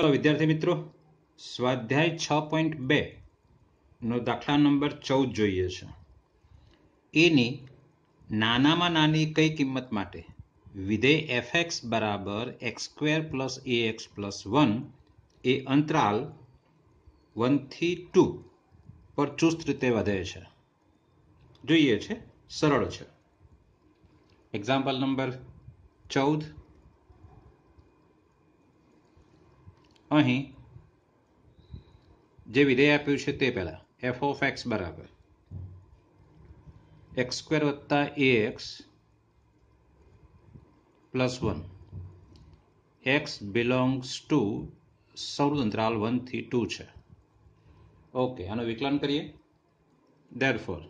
ચલો વિદ્યાર્થી મિત્રો સ્વાધ્યાય છ પોઈન્ટ બે નો દાખલા નંબર ચૌદ જોઈએ છે એની નાનામાં નાની કઈ કિંમત માટે વિધેય એફ એક્સ બરાબર x square plus A X plus one એ અંતરાલ વનથી ટુ પર ચુસ્ત રીતે વધે છે જોઈએ છે સરળ છે એક્ઝામ્પલ નંબર ચૌદ અહીં જે વિધેય આપ્યું છે તે પહેલાં એફ ઓફ એક્સ બરાબર એક્સ સ્ક્વેર વત્તા A X plus one X belongs to સૌર અંતરાલ વનથી ટુ છે ઓકે આનું વિકલન કરીએ therefore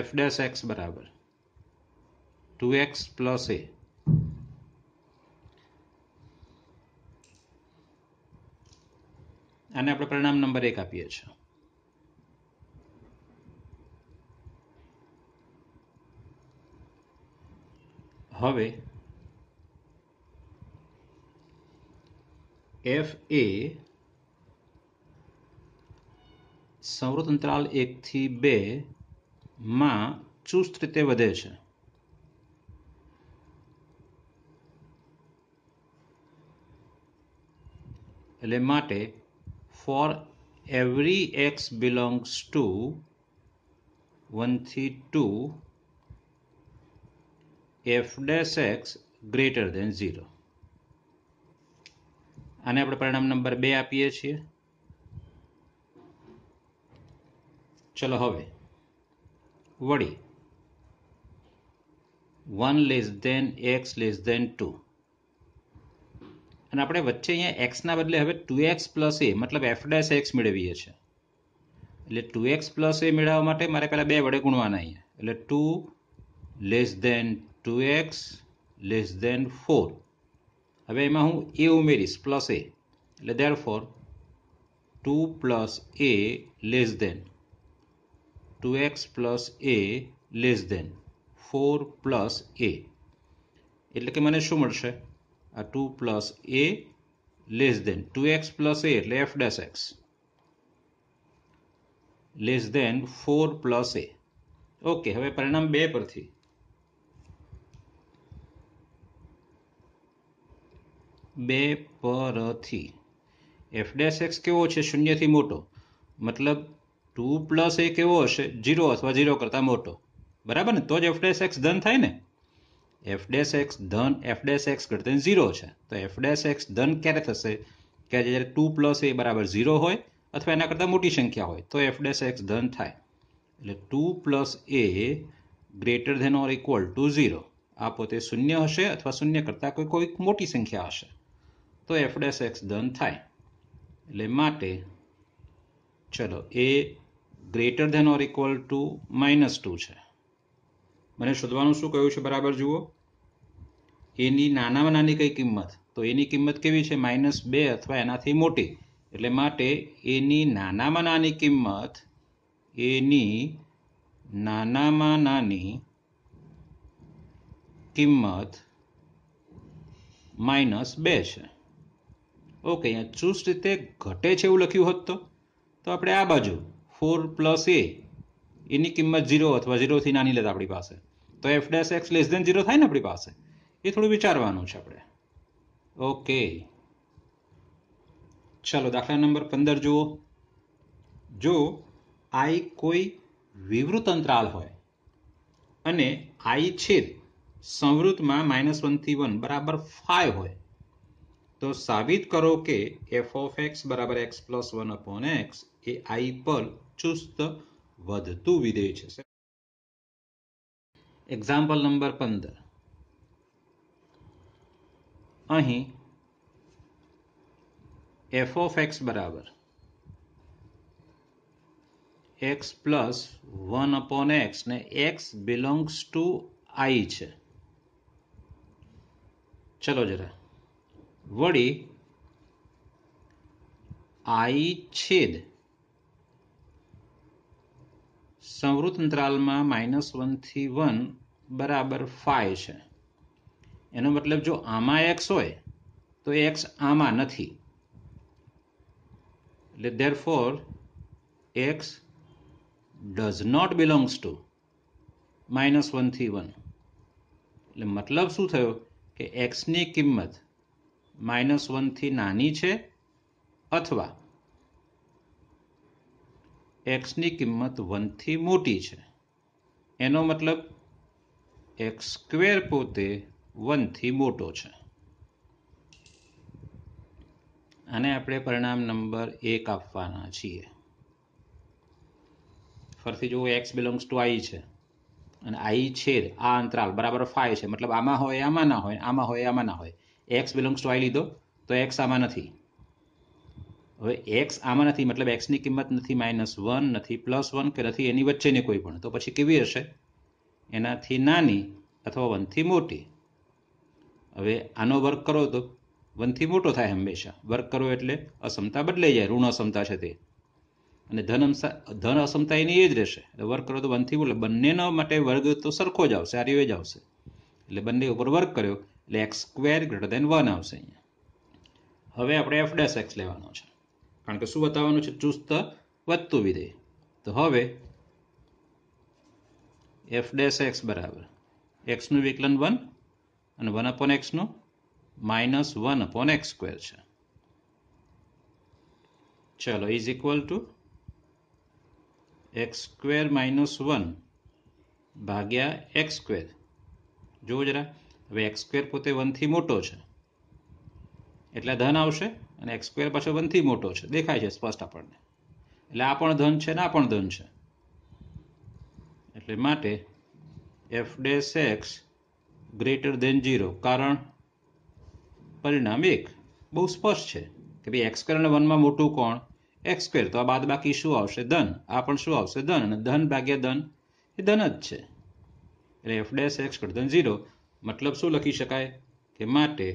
F dash x બરાબર ટુ એક્સ પ્લસ એ અને આપણે પરિણામ નંબર એક આપીએ છીએ હવે એફ એ સંવૃત અંતરાલ એકથી બે માં ચુસ્ત રીતે વધે છે એટલે માટે for every X belongs to વનથી two F dash x greater than zero આને આપણે પરિણામ નંબર બે આપીએ છીએ ચલો હવે વળી one less than x less than two અને આપણે વચ્ચે અહીંયા એક્સના બદલે હવે ટુ એક્સ પ્લસ એ મતલબ એફ ડેશ એક્સ મેળવીએ છીએ એટલે ટુ એક્સ પ્લસ એ મેળવવા માટે મારે પહેલાં બે વડે ગુણવાના અહીંયા એટલે two less than two x less than four હવે એમાં હું એ ઉમેરીશ પ્લસ એ એટલે therefore two plus A less than two X plus A less than four plus A એટલે કે મને શું મળશે આ two plus A less than two X plus A એટલે F dash x less than four plus A okay હવે પરિણામ બે પરથી બે પરથી એફ ડેસ એક્સ કેવો છે શૂન્યથી મોટો મતલબ ટુ પ્લસ એ કેવો હશે જીરો અથવા જીરો કરતાં મોટો બરાબર ને તો જ એફ ડેસ એક્સ ધન થાય ને એફ ડેસ એક્સ ધન F dash x greater zero છે તો એફ ડેશ એક્સ ધન ક્યારે થશે કે જ્યારે ટુ પ્લસ એ બરાબર ઝીરો હોય અથવા એના કરતાં મોટી સંખ્યા હોય તો એફ ડેશ એક્સ ધન થાય એટલે two plus A greater than or equal to zero આ પોતે શૂન્ય હશે અથવા શૂન્ય કરતાં કોઈ કોઈક મોટી સંખ્યા હશે તો એફ ડેસ એક્સ ધન થાય એટલે માટે ચલો A greater than or equal to minus two છે મને શોધવાનું શું કહ્યું છે બરાબર જુઓ એની નાનામાં નાની કઈ કિંમત તો એની કિંમત કેવી છે માઇનસ બે અથવા એનાથી મોટી એટલે માટે એની નાનામાં નાની કિંમત એની નાનામાં નાની કિંમત માઇનસ બે છે ઓકે અહીંયા ચુસ્ત રીતે ઘટે છે એવું લખ્યું હોત તો તો આપણે આ બાજુ ફોર પ્લસ એ એની કિંમત ઝીરો અથવા ઝીરોથી નાની લેતા આપણી પાસે તો F dash x less than zero થાય ને આપણી પાસે એ થોડું વિચારવાનું છે આપણે ઓકે ચાલો દાખલા નંબર પંદર જુઓ જો આઈ કોઈ વિવૃત અંતરાલ હોય અને આઈ છેદ સંવૃતમાં માઇનસ વનથી વન બરાબર ફાઇવ હોય તો સાબિત કરો કે એફ ઓફ એક્સ બરાબર X plus one upon X એ આઈ પર ચુસ્ત વધતું વિધેય છે એક્ઝામ્પલ નંબર પંદર અહીં એફ ઓફ એક્સ બરાબર X plus one upon X ને એક્સ બિલોંગ્સ ટુ આઈ છે ચલો જરા વળી આઈ છેદ સંવૃત અંતરાલમાં માઇનસ વનથી વન બરાબર ફાય છે એનો મતલબ જો આમાં એક્સ હોય તો એક્સ આમાં નથી એટલે therefore X does not belongs to minus વનથી વન એટલે મતલબ શું થયો કે એક્સની કિંમત માઇનસ વનથી નાની છે અથવા એક્સની કિંમત વનથી મોટી છે એનો મતલબ એક્સ સ્ક્વેર પોતે વનથી મોટો છે અને આપણે પરિણામ નંબર એક આપવાના છીએ ફરીથી જો એક્સ બિલોંગ્સ ટુ આઈ છે અને આઈ છેદ આ અંતરાલ બરાબર ફાઈ છે મતલબ આમાં હોય આમાં ના હોય આમાં હોય આમાં ના હોય એક્સ બિલોંગ્સ ટુ આઈ લીધો તો એક્સ આમાં નથી હવે એક્સ આમાં નથી મતલબ એક્સની કિંમત નથી માઇનસ વન નથી પ્લસ વન કે નથી એની વચ્ચેની કોઈ પણ તો પછી કેવી હશે એનાથી નાની અથવા વનથી મોટી હવે આનો વર્ક કરો તો વનથી મોટો થાય હંમેશા વર્ક કરો એટલે અસમતા બદલાઈ જાય ઋણ અસમતા છે તે અને ધન ધન અસમતા એની એ જ રહેશે એટલે વર્ક કરો તો વનથી બોલે બંનેના માટે વર્ગ તો સરખો જ આવશે આર્યો જ આવશે એટલે બંને ઉપર વર્ક કર્યો એટલે X square greater than one આવશે અહીંયા હવે આપણે એફ ડેસ એક્સ લેવાનો છે કારણ કે શું બતાવવાનું છે ચુસ્ત વધતું વિધેય તો હવે એફ ડેસ એક્સ બરાબર એક્સનું વિકલન વન અને વન અપોન એક્સનું minus one upon X square છે ચલો is equal to X square minus one ભાગ્યા એક્સ સ્ક્વેર જુઓ જરા હવે એક્સ સ્ક્વેર પોતે વનથી મોટો છે એટલે ધન આવશે અને એક્સ સ્ક્વેર પાછો વનથી મોટો છે દેખાય છે સ્પષ્ટ આપણને એટલે આ પણ ધન છે ને આ પણ ધન છે એટલે માટે F dash x greater than zero કારણ પરિણામ એક બહુ સ્પષ્ટ છે કે ભાઈ એક્સ સ્ક્વેર અને વનમાં મોટું કોણ એક્સ સ્ક્વેર તો આ બાદ બાકી શું આવશે ધન આ પણ શું આવશે ધન અને ધન ભાગ્યા ધન એ ધન જ છે એટલે એફ ડેસ એક્સ ધન ઝીરો મતલબ શું લખી શકાય કે માટે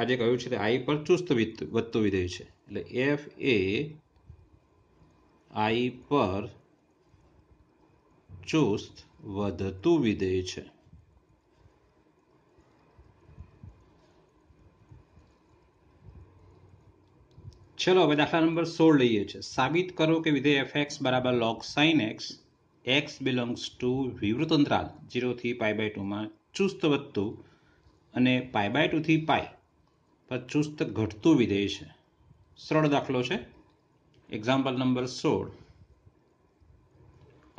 આજે કહ્યું છે કે આઈ પર ચુસ્ત વધતું વિધેય છે એટલે એફ એ આઈ પર ચુસ્ત વધતું વિધેય છે ચલો હવે દાખલા નંબર સોળ લઈએ છીએ સાબિત કરો કે વિધેય એફ એક્સ બરાબર log sine X x belongs to વિવૃત જીરોથી પાઈ બાય ટુમાં ચુસ્ત વધતું અને પાઈ બાય ટુથી પાઈ પર ચુસ્ત ઘટતું વિધેય છે સરળ દાખલો છે એક્ઝામ્પલ નંબર સોળ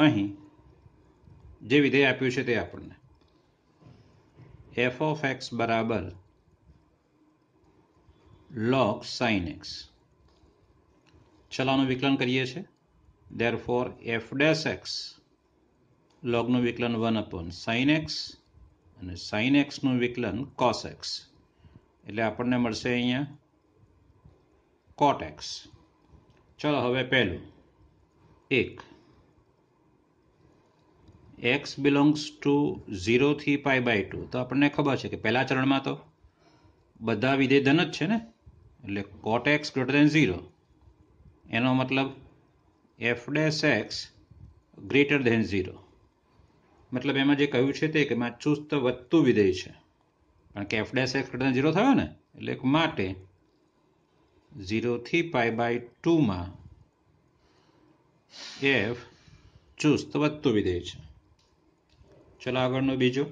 અહીં જે વિધેય આપ્યું છે તે આપણને એફ ઓફ એક્સ બરાબર લોક sin x ચલાનું વિકલન કરીએ છીએ therefore F dash X લોગનું વિકલન વન અપોન સાઇન એક્સ અને સાઇન એક્સનું વિકલન કોસ એક્સ એટલે આપણને મળશે અહીંયા કોટ એક્સ ચલો હવે પહેલું એક એક્સ બિલોંગ્સ ટુ ઝીરોથી પાઈ બાય ટુ તો આપણને ખબર છે કે પહેલા ચરણમાં તો બધા વિધેય ધન જ છે ને એટલે cot X greater than zero એનો મતલબ F dash x greater than zero મતલબ એમાં જે કહ્યું છે તે કે માં ચુસ્ત વધતું વિધેય છે કારણ કે F dash x greater zero થયો ને એટલે માટે ઝીરોથી પાય બાય ટુમાં એફ ચુસ્ત વધતું વિધેય છે ચલો આગળનો બીજો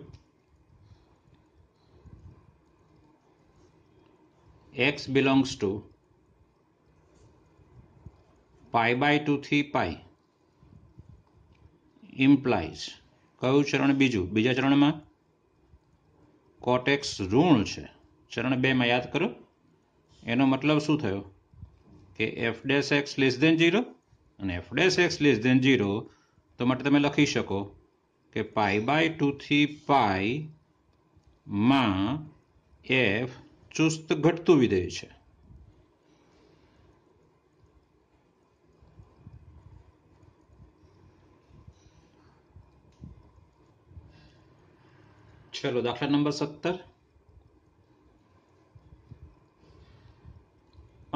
X belongs to pi by two થી પાઈ ઇમ્પ્લાઇઝ કયું ચરણ બીજું બીજા ચરણમાં કોટેક્સ ઋણ છે ચરણ બેમાં યાદ કરો એનો મતલબ શું થયો કે F dash x less than zero અને F dash x less than zero તો માટે તમે લખી શકો કે પાઈ બાય ટુથી પાઈ માં એફ ચુસ્ત ઘટતું વિધેય છે ચલો દાખલા નંબર સત્તર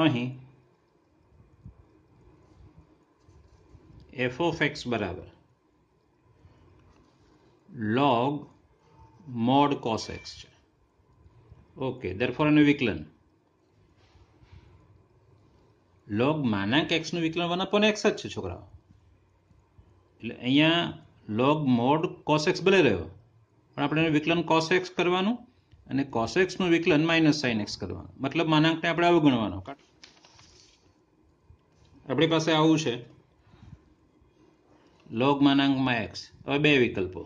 અહીં એફ ઓફ એક્સ બરાબર લોગ મોડ કોસ એક્સ છે ઓકે ફોર એનું વિકલન લોગ માનાંક એક્સનું વિકલન વન અપોન એક્સ જ છે છોકરાઓ એટલે અહીંયા લોગ મોડ કોસ એક્સ ભલે રહ્યો પણ આપણે વિકલન કોસ એક્સ કરવાનું અને કોસ એક્સનું વિકલન માઇનસ સાઇન એક્સ કરવાનું મતલબ માનાંકને આપણે અવગણવાનો આપણી પાસે આવું છે લોગ માનાંકમાં એક્સ હવે બે વિકલ્પો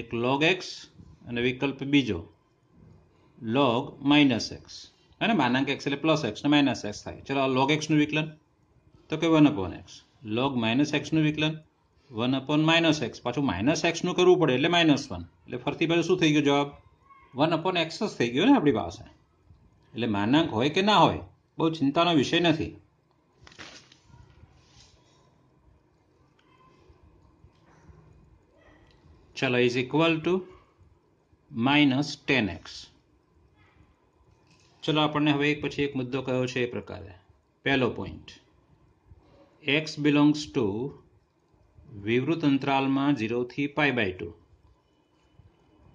એક લોગ એક્સ અને વિકલ્પ બીજો લોગ માઇનસ એક્સ ને માનાંક એક્સ એટલે પ્લસ એક્સ ને માઇનસ એક્સ થાય ચલો લોગ એક્સનું વિકલન તો કે one upon X log minus એક્સનું વિકલન વન અપોન માઇનસ એક્સ પાછું માઇનસ એક્સનું કરવું પડે એટલે માઇનસ વન એટલે ફરતી પાછું શું થઈ ગયું જવાબ વન અપોન એક્સ જ થઈ ગયો ને આપણી પાસે એટલે માનાંક હોય કે ના હોય બહુ ચિંતાનો વિષય નથી ચલો is equal to minus tan X ચલો આપણને હવે એક પછી એક મુદ્દો કયો છે એ પ્રકારે પહેલો પોઈન્ટ એક્સ બિલોંગ્સ ટુ વિવૃત અંતરાલમાં ઝીરોથી પાઈ બાય ટુ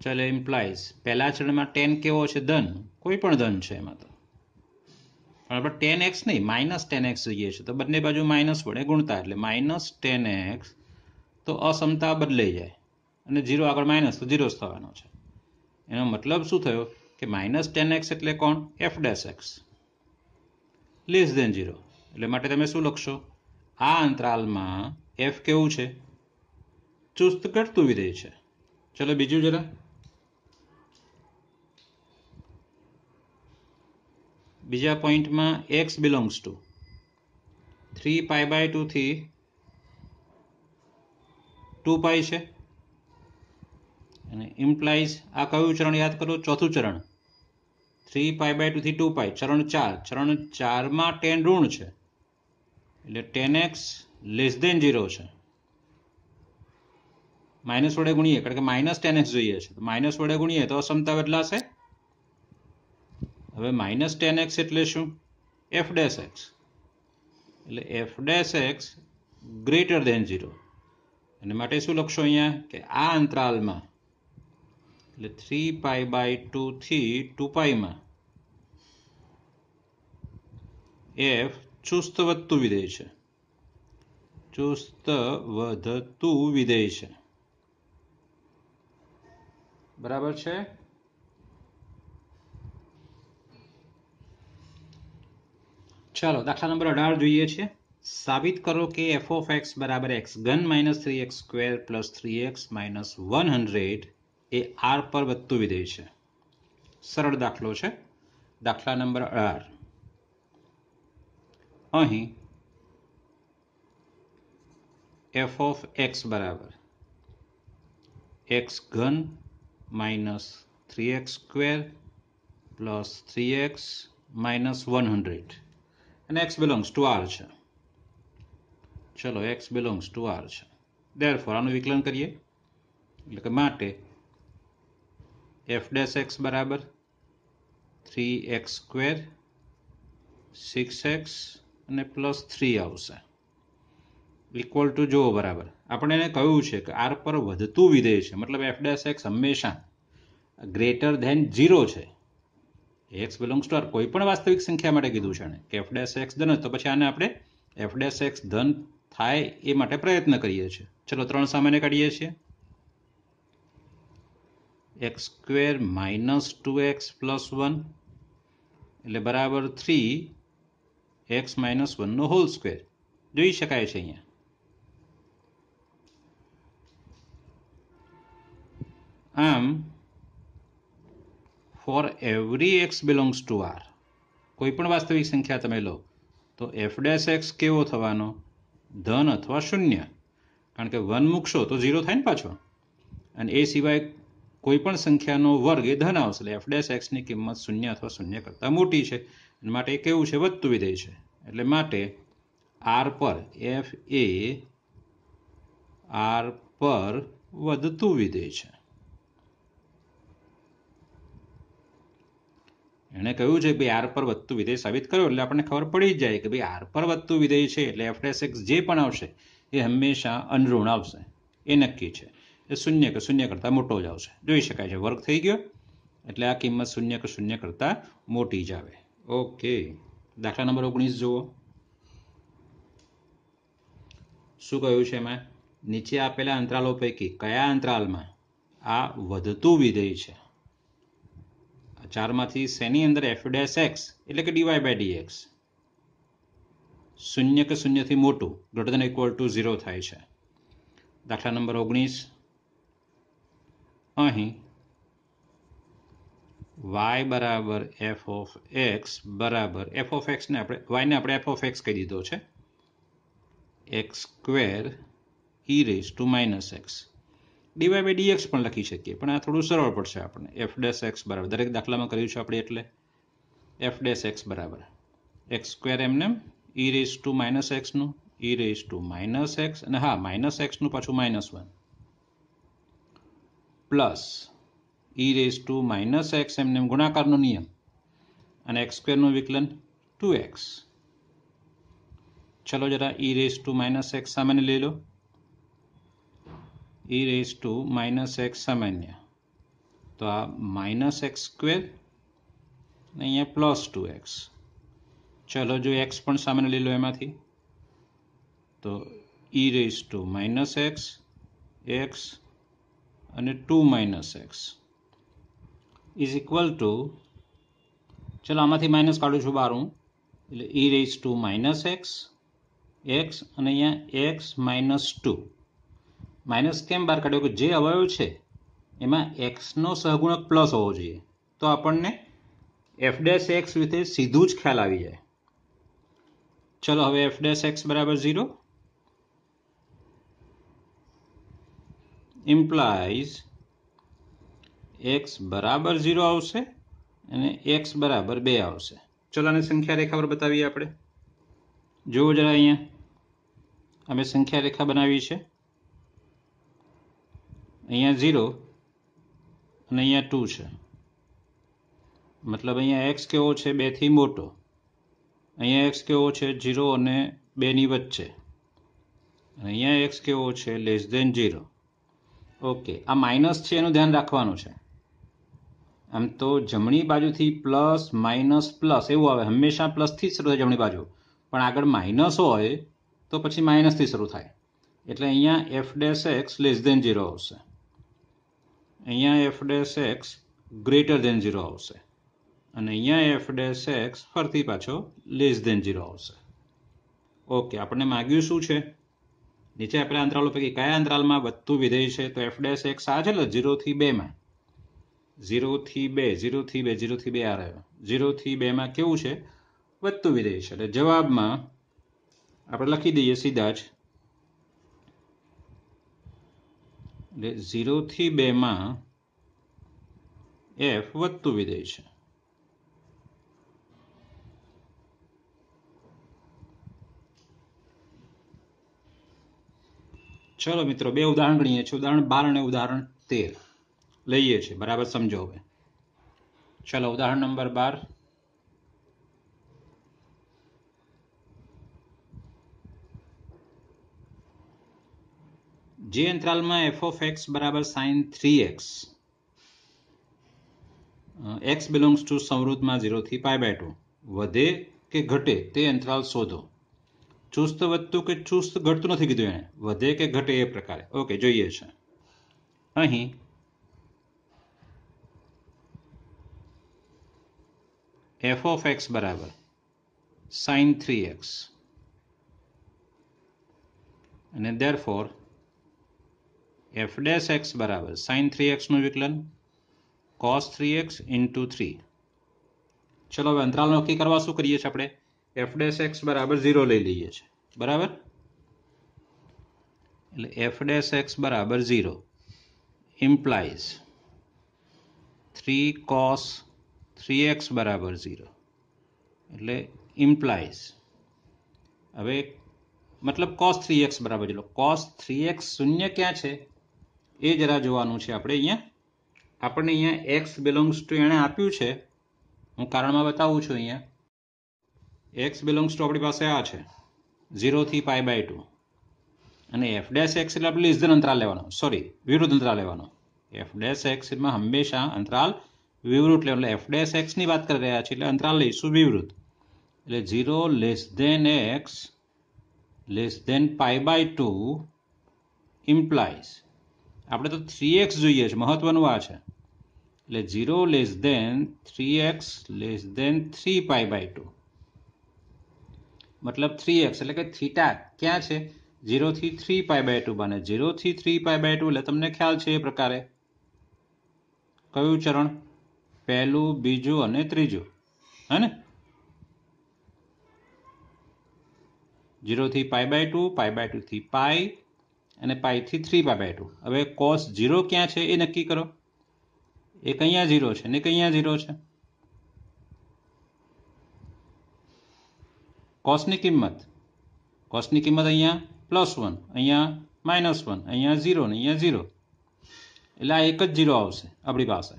ચાલે ઇમ્પ્લાઇઝ પહેલા ચરણમાં ટેન કેવો છે ધન કોઈ પણ ધન છે એમાં તો પણ આપણે ટેન એક્સ નહીં માઇનસ ટેન એક્સ જોઈએ છે તો બંને બાજુ માઇનસ વડે ગુણતા એટલે માઇનસ ટેન એક્સ તો અસમતા બદલાઈ જાય અને ઝીરો આગળ માઇનસ તો ઝીરો જ થવાનો છે એનો મતલબ શું થયો કે માઇનસ ટેન એક્સ એટલે કોણ F dash x less than zero એટલે માટે તમે શું લખશો આ અંતરાલમાં એફ કેવું છે ચુસ્ત કરતું વિધેય છે ચલો બીજું જરા બીજા પોઈન્ટમાં X belongs to three pi by ટુથી ટુ પાય છે અને ઇમ્પ્લાઇઝ આ કયું ચરણ યાદ કરો ચોથું ચરણ થ્રી પાઈ બાય ટુથી ટુ પાય ચરણ ચાર ચરણ ચારમાં ટેન ઋણ છે એટલે tan X less than zero છે માઇનસ વડે ગુણીએ કારણ કે માઇનસ ટેન એક્સ જોઈએ છે માઇનસ વડે ગુણીએ તો અસમતા બદલાશે હવે માઇનસ ટેન એક્સ એટલે શું એફ ડેસ એક્સ એટલે F dash x greater than zero એને માટે શું લખશો અહીંયા કે આ અંતરાલમાં એટલે થ્રી પાઈ બાય ટુ ટુથી ટુ પાઈમાં એફ ચુસ્ત વધતું વિધેય છે વધતું વિધેય છે બરાબર છે ચાલો દાખલા નંબર અઢાર જોઈએ છીએ સાબિત કરો કે એફ ઓફ એક્સ બરાબર એક્સ ગન minus three X square plus three X minus one hundred એ આર પર વધતું વિધેય છે સરળ દાખલો છે દાખલા નંબર અઢાર અહીં એફ ઓફ એક્સ બરાબર એક્સ ઘન minus three X square plus three X minus one hundred અને એક્સ બિલોંગ્સ ટુ આર છે ચલો એક્સ બિલોંગ્સ ટુ આર છે ડેર ફોર આનું વિકલન કરીએ એટલે કે માટે એફ ડેસ એક્સ બરાબર three X square six X અને પ્લસ થ્રી આવશે ઇક્વલ ટુ જુઓ બરાબર આપણે એને કહ્યું છે કે આર પર વધતું વિધેય છે મતલબ એફ ડેશ એક્સ હંમેશા ગ્રેટર ધેન ઝીરો છે એક્સ બિલોંગ્સ ટુ આર કોઈ પણ વાસ્તવિક સંખ્યા માટે કીધું છે એણે કે એફ ડેશ એક્સ ધન તો પછી આને આપણે એફ ડેશ એક્સ ધન થાય એ માટે પ્રયત્ન કરીએ છીએ ચલો ત્રણ સામાન્ય કાઢીએ છીએ X square minus two X plus one એટલે બરાબર થ્રી એક્સ માઇનસ વનનો હોલ સ્ક્વેર જોઈ શકાય છે અહીંયા આમ for every X belongs to R કોઈ પણ વાસ્તવિક સંખ્યા તમે લો તો એફ ડેસ એક્સ કેવો થવાનો ધન અથવા શૂન્ય કારણ કે વન મૂકશો તો ઝીરો થાય ને પાછો અને એ સિવાય કોઈ પણ સંખ્યાનો વર્ગ એ ધન આવશે એટલે એફ ડેશ એક્સની કિંમત શૂન્ય અથવા શૂન્ય કરતાં મોટી છે અને માટે એ કેવું છે વધતું વિધેય છે એટલે માટે આર પર એફ એ આર પર વધતું વિધેય છે એણે કહ્યું છે કે ભાઈ આર પર વધતું વિધેય સાબિત કર્યો એટલે આપણને ખબર પડી જ જાય કે ભાઈ આર પર વધતું વિધેય છે એટલે એફ એસ એક્સ જે પણ આવશે એ હંમેશા અનઋણ આવશે એ નક્કી છે એ શૂન્ય કે શૂન્ય કરતાં મોટો જ આવશે જોઈ શકાય છે વર્ક થઈ ગયો એટલે આ કિંમત શૂન્ય કે શૂન્ય કરતાં મોટી જ આવે ઓકે દાખલા નંબર ઓગણીસ જુઓ શું કહ્યું છે એમાં નીચે આપેલા અંતરાલો પૈકી કયા અંતરાલમાં આ વધતું વિધેય છે આ ચારમાંથી શેની અંદર એફ ડેસ એક્સ એટલે કે ડીવાય બાય એક્સ શૂન્ય કે શૂન્યથી મોટું greater than equal to zero થાય છે દાખલા નંબર ઓગણીસ અહીં વાય બરાબર એફ ઓફ એક્સ બરાબર એફ ઓફ એક્સને આપણે વાયને આપણે એફ ઓફ એક્સ કહી દીધો છે x square e raise to minus x dy by dx પણ લખી શકીએ પણ આ થોડું સરળ પડશે આપણે એફ ડેસ એક્સ બરાબર દરેક દાખલામાં કર્યું છે આપણે એટલે એફ ડેસ એક્સ બરાબર એક્સ સ્ક્વેર એમને ઈ રેસ ટુ માઇનસ એક્સનું e raise to minus x અને હા માઇનસ એક્સનું પાછું minus one plus e raise to minus x એમને ગુણાકારનો નિયમ અને એક્સ સ્ક્વેરનું વિકલન ટુ એક્સ ચલો જરા e raise to minus x સામાન્ય લઈ લો e raise to minus x સામાન્ય તો આ માઇનસ એક્સ સ્ક્વેર અને અહીંયા પ્લસ ટુ એક્સ ચલો જો એક્સ પણ સામાન્ય લઈ લો એમાંથી તો e raise to minus x x અને two minus x is equal to ચલો આમાંથી માઇનસ કાઢું છું બારું એટલે e raise to minus x x અને અહીંયા એક્સ માઇનસ ટુ માઇનસ કેમ બહાર કાઢ્યો કે જે અવયવ છે એમાં એક્સનો સહગુણક પ્લસ હોવો જોઈએ તો આપણને એફ ડેસ એક્સ વિથે સીધું જ ખ્યાલ આવી જાય ચલો હવે એફ ડેશ એક્સ બરાબર ઝીરો ઇમ્પ્લાઇઝ એક્સ બરાબર ઝીરો આવશે અને એક્સ બરાબર બે આવશે ચલો આને સંખ્યા રેખા પર બતાવીએ આપણે જુઓ જરા અહીંયા અમે સંખ્યા રેખા બનાવી છે અહીંયા ઝીરો અને અહીંયા ટુ છે મતલબ અહીંયા એક્સ કેવો છે બેથી મોટો અહીંયા એક્સ કેવો છે ઝીરો અને બેની વચ્ચે અને અહીંયા એક્સ કેવો છે લેસ દેન ઝીરો ઓકે આ માઇનસ છે એનું ધ્યાન રાખવાનું છે આમ તો જમણી બાજુથી પ્લસ માઇનસ પ્લસ એવું આવે હંમેશા પ્લસથી જ શરૂ થાય જમણી બાજુ પણ આગળ માઇનસ હોય તો પછી માઇનસથી શરૂ થાય એટલે અહીંયા f dash x less than zero આવશે અહીંયા f dash x greater than zero આવશે અને અહીંયા એફ ડેશ એક્સ ફરતી પાછો લેસ દેન ઝીરો આવશે ઓકે આપણને માગ્યું શું છે નીચે આપેલા અંતરાલો પૈકી કયા અંતરાલમાં વધતું વિધેય છે તો એફ ડેસ એક્સ આ છે ને ઝીરોથી બેમાં ઝીરોથી બે ઝીરોથી બે ઝીરોથી બે આ રહ્યો ઝીરોથી બેમાં કેવું છે વધતું વિધેય છે એટલે જવાબમાં આપણે લખી દઈએ સીધા જ એટલે ઝીરોથી બેમાં એફ વધતું વિધેય છે ચલો મિત્રો બે ઉદાહરણ ગણીએ છીએ ઉદાહરણ બાર અને ઉદાહરણ તેર લઈએ છીએ બરાબર સમજો હવે ચલો ઉદાહરણ નંબર બાર જે અંતરાલમાં એફ ઓફ એક્સ બરાબર sine three x x belongs to સમૃદ્ધમાં ઝીરોથી પાય બાય ટુ વધે કે ઘટે તે અંતરાલ શોધો ચુસ્ત વધતું કે ચુસ્ત ઘટતું નથી કીધું એણે વધે કે ઘટે એ પ્રકારે ઓકે જોઈએ છે અહીં એફ ઓફ એક્સ બરાબર સાઇન થ્રી એક્સ અને દેર ફોર f'x = sin 3x નો વિકલન cos 3x * 3 ચલો હવે અંતરાલ નોકી કરવા શું કરીએ છે આપણે f'x = 0 લઈ લઈએ છે બરાબર એટલે f'x = 0 ઇમ્પ્લાયસ 3 cos 3x = 0 એટલે ઇમ્પ્લાયસ હવે મતલબ cos 3x = લો cos 3x શૂન્ય ક્યાં છે એ જરા જોવાનું છે આપણે અહીંયા આપણને અહીંયા એક્સ બિલોંગ્સ ટુ એણે આપ્યું છે હું કારણમાં બતાવું છું અહીંયા એક્સ બિલોંગ્સ ટુ આપણી પાસે આ છે ઝીરોથી પાય બાય ટુ અને એફ ડેસ એક્સ એટલે આપણે લીઝન અંતરાલ લેવાનો સોરી વિરુદ્ધ અંતરાલ લેવાનો એફ ડેશ એક્સમાં હંમેશા અંતરાલ વિવૃત લેવાનું એટલે એફ ડેશ એક્સની વાત કરી રહ્યા છીએ એટલે અંતરાલ લઈશું વિવૃત એટલે zero less than x less than pi by two implies આપણે તો થ્રી એક્સ જોઈએ છે મહત્વનું આ છે એટલે zero less than three x less than three pi by two મતલબ થ્રી એક્સ એટલે કે થીટા ક્યાં છે ઝીરોથી થ્રી પાય બાય ટુ બને ઝીરોથી થ્રી પાય બાય ટુ એટલે તમને ખ્યાલ છે એ પ્રકારે કયું ચરણ પહેલું બીજું અને ત્રીજું હે ને જીરોથી pi by two pi by ટુથી પાય અને પાઈથી થ્રી બાય બાય ટુ હવે કોસ ઝીરો ક્યાં છે એ નક્કી કરો એ અહીંયા ઝીરો છે ને એક ઝીરો છે કોસની કિંમત કોસની કિંમત અહીંયા પ્લસ વન અહીંયા માઇનસ વન અહીંયા ઝીરો ને અહીંયા ઝીરો એટલે આ એક જ ઝીરો આવશે આપણી પાસે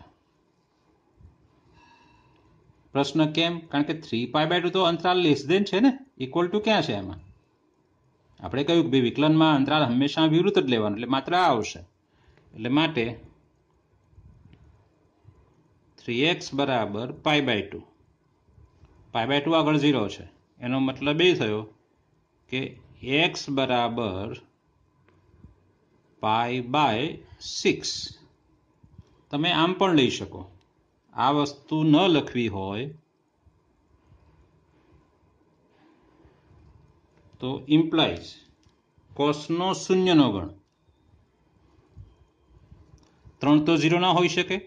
પ્રશ્ન કેમ કારણ કે થ્રી પાય બાય ટુ તો અંતરાલ લેસ દેન છે ને ઇક્વલ ટુ ક્યાં છે એમાં આપણે કહ્યું કે ભાઈ વિકલનમાં અંતરાલ હંમેશા વિરુદ્ધ જ લેવાનું એટલે માત્ર આ આવશે એટલે માટે થ્રી એક્સ બરાબર pi by two pi by two આગળ ઝીરો છે એનો મતલબ એ થયો કે એક્સ બરાબર પાઈ બાય સિક્સ તમે આમ પણ લઈ શકો આ વસ્તુ ન લખવી હોય તો ઇમ્પ્લાઇઝ કોસનો શૂન્યનો ગણ ત્રણ તો ઝીરો ના હોઈ શકે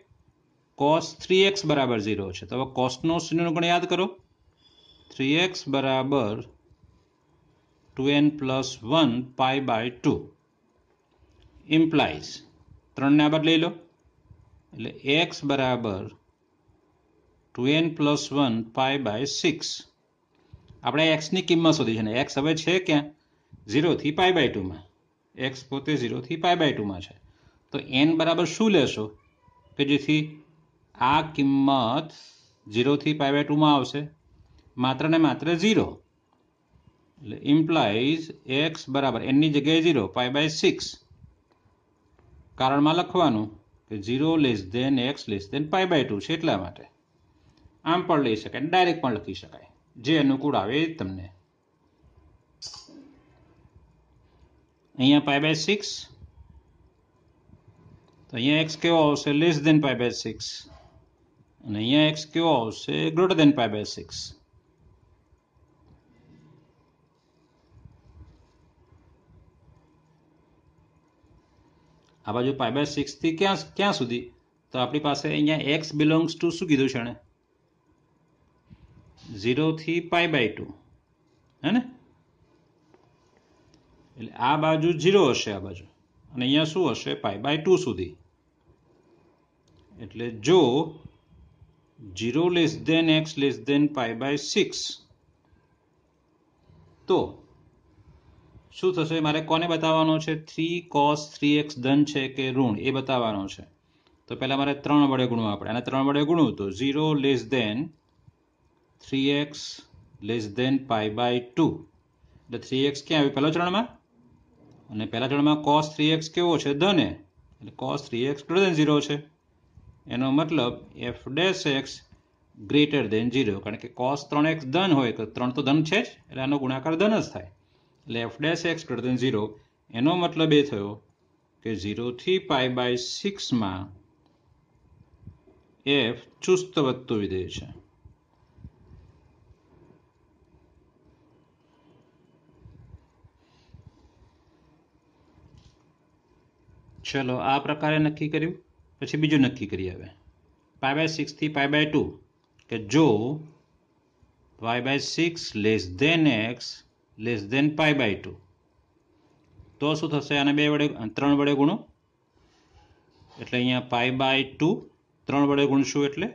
કોસ થ્રી એક્સ બરાબર ઝીરો છે તો હવે કોસનો શૂન્યનો ગણ યાદ કરો થ્રી એક્સ બરાબર two n plus one pi by two implies ત્રણને આબાદ લઈ લો એટલે એક્સ બરાબર two n plus one pi by six આપણે એક્સની કિંમત શોધી છે ને એક્સ હવે છે ક્યાં ઝીરોથી પાઈ બાય ટુમાં એક્સ પોતે ઝીરોથી પાય બાય ટુમાં છે તો એન બરાબર શું લેશો કે જેથી આ કિંમત ઝીરોથી પાઈ બાય ટુમાં આવશે માત્ર ને માત્ર ઝીરો એટલે ઇમ્પ્લાઇઝ એક્સ બરાબર એનની જગ્યાએ ઝીરો પાય બાય સિક્સ કારણમાં લખવાનું કે zero less than x less than pi by two છે એટલા માટે આમ પણ લઈ શકાય ડાયરેક્ટ પણ લખી શકાય જે અનુકૂળ આવે તમને અહીંયા પાય બાય સિક્સ તો અહીંયા એક્સ કેવો આવશે less than pi by six અને અહીંયા એક્સ કેવો આવશે greater than pi by six આ બાજુ પાય બાય સિક્સથી ક્યાં ક્યાં સુધી તો આપણી પાસે અહીંયા એક્સ બિલોંગ્સ ટુ શું કીધું છે એણે ઝીરોથી પાઈ બાય ટુ હે ને એટલે આ બાજુ ઝીરો હશે આ બાજુ અને અહીંયા શું હશે પાઈ બાય ટુ સુધી એટલે જો zero less than x less than pi by six તો શું થશે મારે કોને બતાવવાનો છે થ્રી કોસ થ્રી એક્સ ધન છે કે ઋણ એ બતાવવાનો છે તો પહેલાં મારે ત્રણ વડે ગુણવું આપણે અને ત્રણ વડે ગુણવું તો zero less than three x less than pi by two એટલે થ્રી એક્સ ક્યાં આવ્યું પહેલા ચરણમાં અને પહેલા ચરણમાં કોસ થ્રી એક્સ કેવો છે ધને એટલે cos three x greater zero છે એનો મતલબ f dash x greater than zero કારણ કે કોસ ત્રણ એક્સ ધન હોય તો ત્રણ તો ધન છે જ એટલે આનો ગુણાકાર ધન જ થાય એટલે F dash x greater than zero એનો મતલબ એ થયો કે ઝીરોથી પાઈ બાય સિક્સમાં એફ ચુસ્ત વધતું વિધેય છે ચલો આ પ્રકારે નક્કી કર્યું પછી બીજું નક્કી કરીએ હવે પાય બાય સિક્સથી પાય બાય ટુ કે જો pi by six less than x less than pi by two તો શું થશે આને બે વડે ત્રણ વડે ગુણો એટલે અહીંયા પાય બાય ટુ ત્રણ વડે ગુણશું એટલે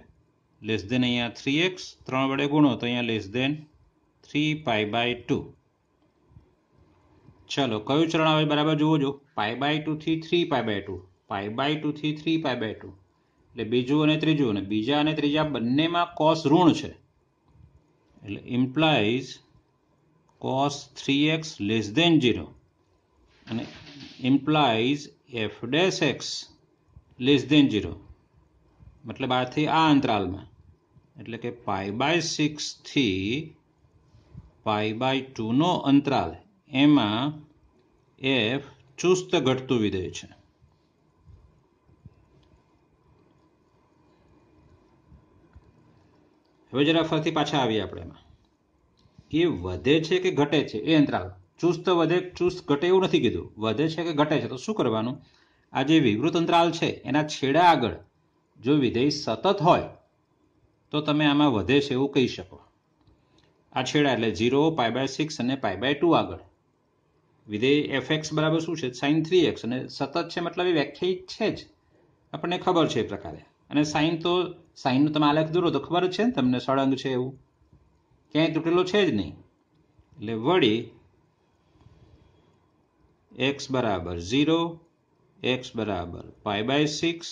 લેસ દેન અહીંયા થ્રી એક્સ ત્રણ વડે ગુણો તો અહીંયા less than three pi by two ચલો કયું ચરણ આવે બરાબર જુઓ જો પાઈ બાય ટુથી three pi by two pi by ટુથી થ્રી પાઈ બાય ટુ એટલે બીજું અને ત્રીજું અને બીજા અને ત્રીજા બંનેમાં કોસ ઋણ છે એટલે implies cos three x less than zero અને implies f dash x less than zero મતલબ આથી આ અંતરાલમાં એટલે કે પાઈ બાય સિક્સથી પાઈ બાય ટુનો અંતરાલ એમાં એફ ચુસ્ત ઘટતું વિધેય છે હવે જરા ફરીથી પાછા આવીએ આપણે એમાં એ વધે છે કે ઘટે છે એ અંતરાલ ચુસ્ત વધે ચુસ્ત ઘટે એવું નથી કીધું વધે છે કે ઘટે છે તો શું કરવાનું આ જે વિવૃત અંતરાલ છે એના છેડા આગળ જો વિધેય સતત હોય તો તમે આમાં વધે છે એવું કહી શકો આ છેડા એટલે ઝીરો પાય બાય સિક્સ અને પાય બાય ટુ આગળ વિધેય એફ એક્સ બરાબર શું છે સાઇન થ્રી એક્સ અને સતત છે મતલબ એ વ્યાખ્યાયિત છે જ આપણને ખબર છે એ પ્રકારે અને સાઇન તો સાઇનનો તમે આલેખ દોરો તો ખબર જ છે ને તમને સળંગ છે એવું ક્યાંય તૂટેલો છે જ નહીં એટલે વળી એક્સ બરાબર ઝીરો એક્સ બરાબર પાઈ બાય સિક્સ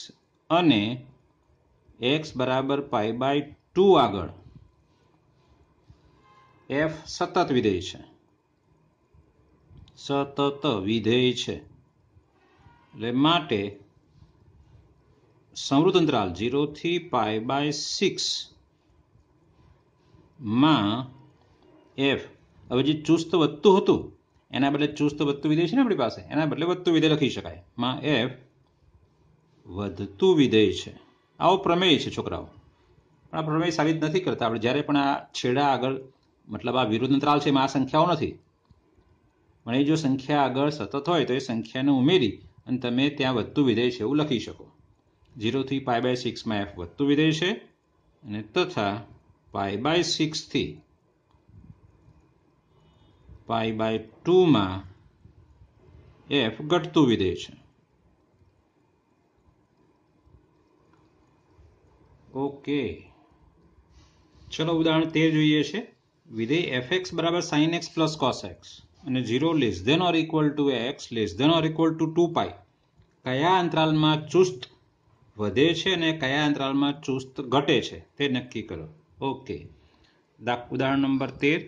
અને એક્સ બરાબર પાઈ બાય ટુ આગળ એફ સતત વિધેય છે સતત વિધેય છે એટલે માટે સમૃદ્ધ અંતરાલ જીરોથી પાય બાય સિક્સ માં એફ હવે જે ચુસ્ત વધતું હતું એના બદલે ચુસ્ત વધતું વિધેય છે ને આપણી પાસે એના બદલે વધતું વિધેય લખી શકાય માં એફ વધતું વિધેય છે આવો પ્રમેય છે છોકરાઓ પણ આ પ્રમેય સાબિત નથી કરતા આપણે જ્યારે પણ આ છેડા આગળ મતલબ આ વિરુદ્ધ અંતરાલ છે એમાં આ સંખ્યાઓ નથી પણ એ જો સંખ્યા આગળ સતત હોય તો એ સંખ્યાને ઉમેરી અને તમે ત્યાં વધતું વિધેય છે એવું લખી શકો ઝીરોથી પાય બાય સિક્સમાં એફ વધતું વિધેય છે અને તથા પાય બાય સિક્સથી પાય બાય ટુમાં એફ ઘટતું વિધેય છે ઓકે ચલો ઉદાહરણ તેર જોઈએ છે વિધેય એફ એક્સ બરાબર sine x plus cos x અને zero less than or equal to x less than or equal to two pi કયા અંતરાલમાં ચુસ્ત વધે છે અને કયા અંતરાલમાં ચુસ્ત ઘટે છે તે નક્કી કરો ઓકે ઉદાહરણ નંબર તેર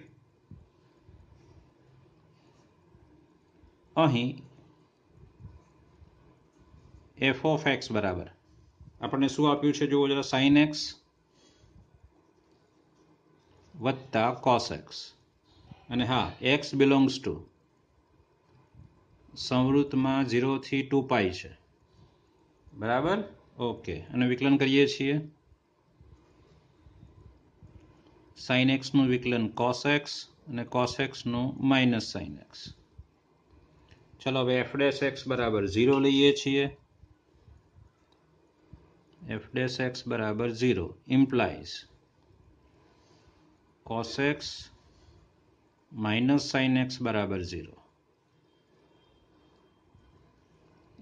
અહીં એફ ઓફ એક્સ બરાબર આપણને શું આપ્યું છે જોવો જરા સાઇન એક્સ વત્તા કોસ એક્સ અને હા એક્સ બિલોંગ્સ ટુ સંવૃત્તમાં ઝીરોથી ટુ પાઈ છે બરાબર ઓકે અને વિકલન કરીએ છીએ સાઇન એક્સનું વિકલન કોસ એક્સ અને કોસ એક્સનું માઇનસ સાઇન એક્સ ચલો હવે એફ ડેસ એક્સ બરાબર ઝીરો લઈએ છીએ એફ ડેસ એક્સ બરાબર zero implies cos x minus sine x બરાબર ઝીરો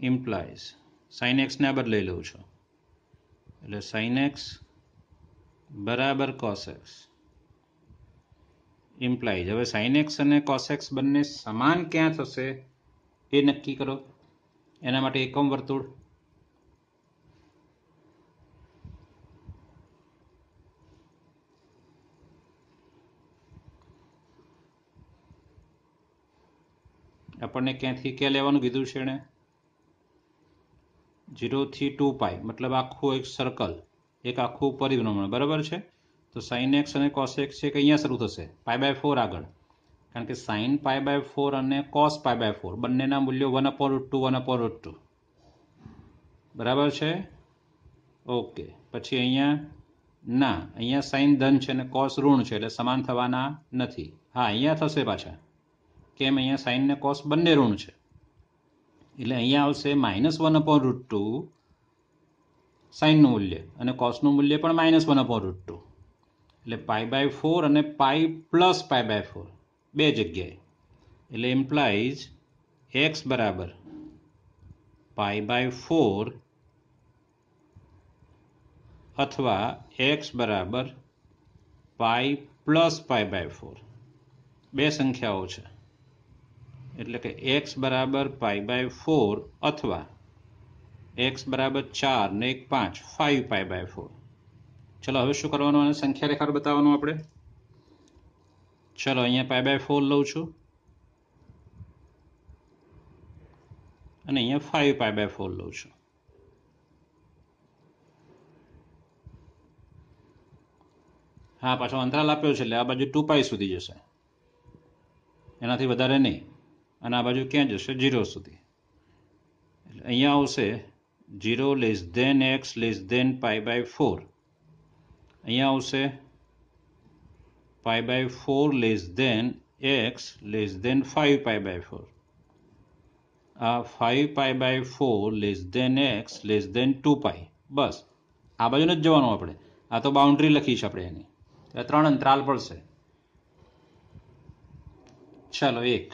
ઇમ્પ્લાઇઝ સાઇન એક્સને બદલાઈ લઉં છું એટલે સાઇન એક્સ બરાબર કોસેક્સ ઇમ્પ્લાઇઝ હવે સાઇન એક્સ અને કોસેક્સ બંને સમાન ક્યાં થશે એ નક્કી કરો એના માટે એકમ વર્તુળ આપણને ક્યાંથી ક્યાં લેવાનું કીધું છે એણે ઝીરોથી ટુ પાય મતલબ આખું એક સર્કલ એક આખું પરિભ્રમણ બરાબર છે તો સાઇન એક્સ અને કોસ એક્સ છે કે અહીંયા શરૂ થશે પાય બાય ફોર આગળ કારણ કે સાઇન પાય બાય ફોર અને કોસ પાય બાય ફોર બંનેના મૂલ્યો one upon root two one upon root two બરાબર છે ઓકે પછી અહીંયા ના અહીંયા સાઇન ધન છે અને કોસ ઋણ છે એટલે સમાન થવાના નથી હા અહીંયા થશે પાછા કેમ અહીંયા સાઇન ને કોસ બંને ઋણ છે એટલે અહીંયા આવશે minus one upon root two સાઇનનું મૂલ્ય અને કોસનું મૂલ્ય પણ minus one upon root two એટલે પાઈ બાય ફોર અને pi plus pi by four બે જગ્યાએ એટલે ઇમ્પ્લાઇઝ એક્સ બરાબર પાઈ બાય ફોર અથવા એક્સ બરાબર pi plus pi by four બે સંખ્યાઓ છે એટલે કે એક્સ બરાબર પાઈ બાય ફોર અથવા એક્સ બરાબર ચાર ને એક પાંચ ફાઇવ પાઈ બાય ફોર ચલો હવે શું કરવાનું અને સંખ્યા રેખાર બતાવવાનું આપણે ચલો અહીંયા પાઈ બાય ફોર લઉં છું અને અહીંયા ફાઇવ પાઈ બાય ફોર લઉં છું હા પાછો અંતરાલ આપ્યો છે એટલે આ બાજુ ટુ પાઈ સુધી જશે એનાથી વધારે નહીં અને આ બાજુ ક્યાં જશે જીરો સુધી એટલે અહીંયા આવશે zero less than x less than pi by four અહીંયા આવશે pi by four less than x less than five pi by four આ five pi by four less than x less than two pi બસ આ બાજુ જ જવાનું આપણે આ તો બાઉન્ડ્રી લખીશ આપણે એની ત્રણ અંતરાલ પડશે ચાલો એક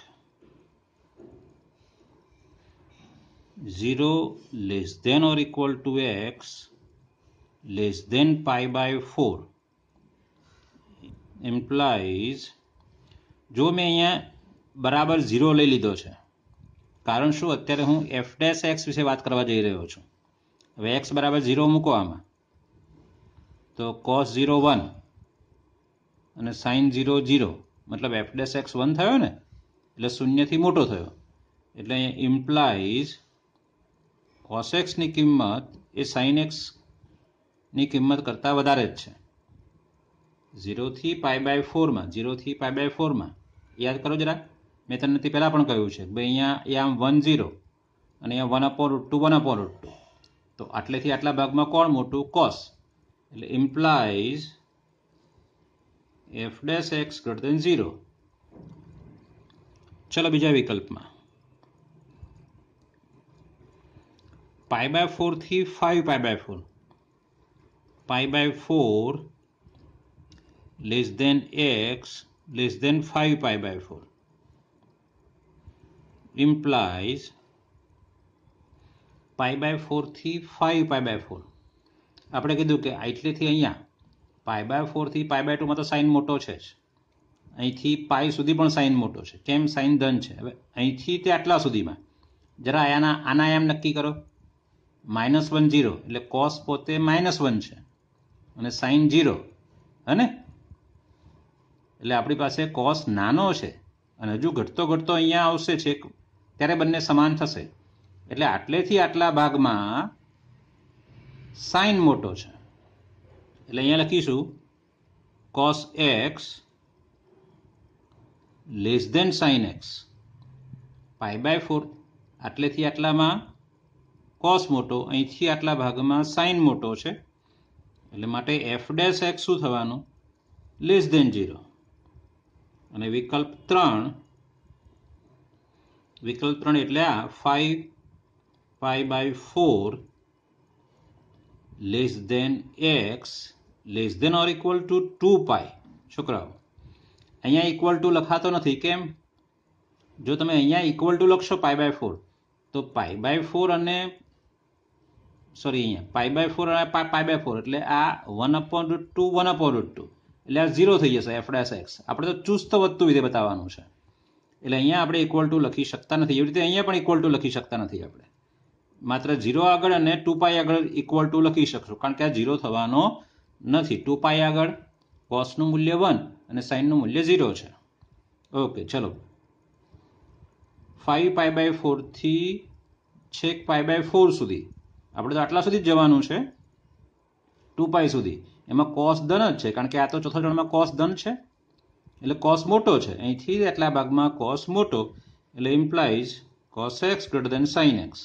zero less than or equal to x less than pi by four implies જો મેં અહીંયા બરાબર ઝીરો લઈ લીધો છે કારણ શું અત્યારે હું એફ ડેશ એક્સ વિશે વાત કરવા જઈ રહ્યો છું હવે એક્સ બરાબર ઝીરો મૂકો આમાં તો કોસ ઝીરો વન અને સાઇન ઝીરો ઝીરો મતલબ એફ ડેશ એક્સ વન થયો ને એટલે શૂન્યથી મોટો થયો એટલે ઇમ્પ્લાઇઝ કોસેક્સની કિંમત એ સાઇન એક્સની કિંમત કરતાં વધારે જ છે ઝીરોથી પાય બાય ફોરમાં ઝીરોથી પાય બાય ફોરમાં યાદ કરો જરા મેં તમને તે પહેલાં પણ કહ્યું છે ભાઈ અહીંયા એ આમ વન ઝીરો અને અહીંયા one upon root two one upon root two તો આટલેથી આટલા ભાગમાં કોણ મોટું કોસ એટલે implies f dash x greater than zero ચલો બીજા વિકલ્પમાં પાઈ બાય ફોરથી five pi by four pi by four less than x less than five pi by four implies pi by ફોરથી ફાઇવ પાઈ બાય ફોર આપણે કીધું કે આટલેથી અહીંયા pi by ફોરથી pi by ટુમાં તો સાઇન મોટો છે જ અહીંથી પાઈ સુધી પણ સાઇન મોટો છે કેમ સાઇન ધન છે હવે અહીંથી તે આટલા સુધીમાં જરા આના આના એમ નક્કી કરો માઇનસ વન જીરો એટલે કોસ પોતે માઇનસ વન છે અને સાઇન જીરો હને એટલે આપણી પાસે કોસ નાનો છે અને હજુ ઘટતો ઘટતો અહીંયા આવશે છે ત્યારે બંને સમાન થશે એટલે આટલેથી આટલા ભાગમાં સાઇન મોટો છે એટલે અહીંયા લખીશું cos x less than sine x pi by four આટલેથી આટલામાં કોસ મોટો અહીંથી આટલા ભાગમાં સાઇન મોટો છે એટલે માટે એફ ડેસ એક્સ શું થવાનું લેસ દેન ઝીરો અને વિકલ્પ ત્રણ વિકલ્પ ત્રણ એટલે આ five pi by four less than x less than or equal to two pi છોકરાઓ અહીંયા ઇક્વલ ટુ લખાતો નથી કેમ જો તમે અહીંયા ઇક્વલ ટુ લખશો પાય બાય ફોર તો પાય બાય ફોર અને સોરી અહીંયા પાઈ બાય ફોર અને પાઈ બાય ફોર એટલે આ one upon root two one upon root two એટલે આ ઝીરો થઈ જશે એફ ડેસ એક્સ આપણે તો ચુસ્ત વધતું વિધે બતાવવાનું છે એટલે અહીંયા આપણે ઇક્વલ ટુ લખી શકતા નથી એવી રીતે અહીંયા પણ ઇક્વલ ટુ લખી શકતા નથી આપણે માત્ર ઝીરો આગળ અને ટુ પાઈ આગળ ઇક્વલ ટુ લખી શકશું કારણ કે આ ઝીરો થવાનો નથી ટુ પાઈ આગળ કોસનું મૂલ્ય વન અને સાઇનનું મૂલ્ય ઝીરો છે ઓકે ચલો ફાઈવ પાઈ બાય ફોરથી છેક પાઈ બાય ફોર સુધી આપણે તો આટલા સુધી જ જવાનું છે ટુ પાઈ સુધી એમાં કોસ ધન જ છે કારણ કે આ તો ચોથા ધોરણમાં કોસ ધન છે એટલે કોસ મોટો છે અહીંથી આટલા ભાગમાં કોસ મોટો એટલે implies cos x greater than sine x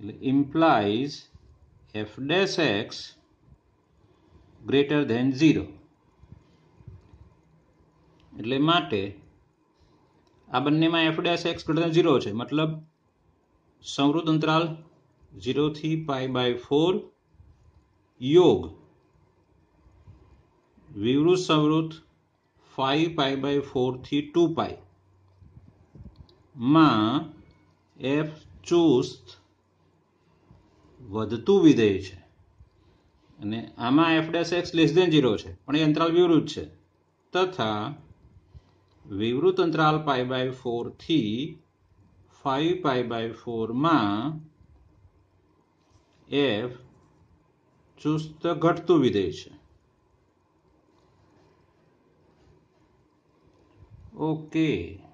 એટલે implies f dash x greater than zero એટલે માટે આ બંનેમાં f dash x greater than zero છે મતલબ સંવૃત અંતરાલ થી પાઈ બાય ફોર યોગ વિવૃત સંવૃત ફાઈવ પાઈ બાય ફોરથી ટુ પાઈ માં એફ ચુસ્ત વધતું વિધેય છે અને આમાં f dash x less than zero છે પણ એ અંતરાલ વિવૃત છે તથા વિવૃત અંતરાલ પાઈ બાય ફોરથી ફાઈવ પાઈ બાય ફોરમાં એફ ચુસ્ત ઘટતું વિધેય છે ઓકે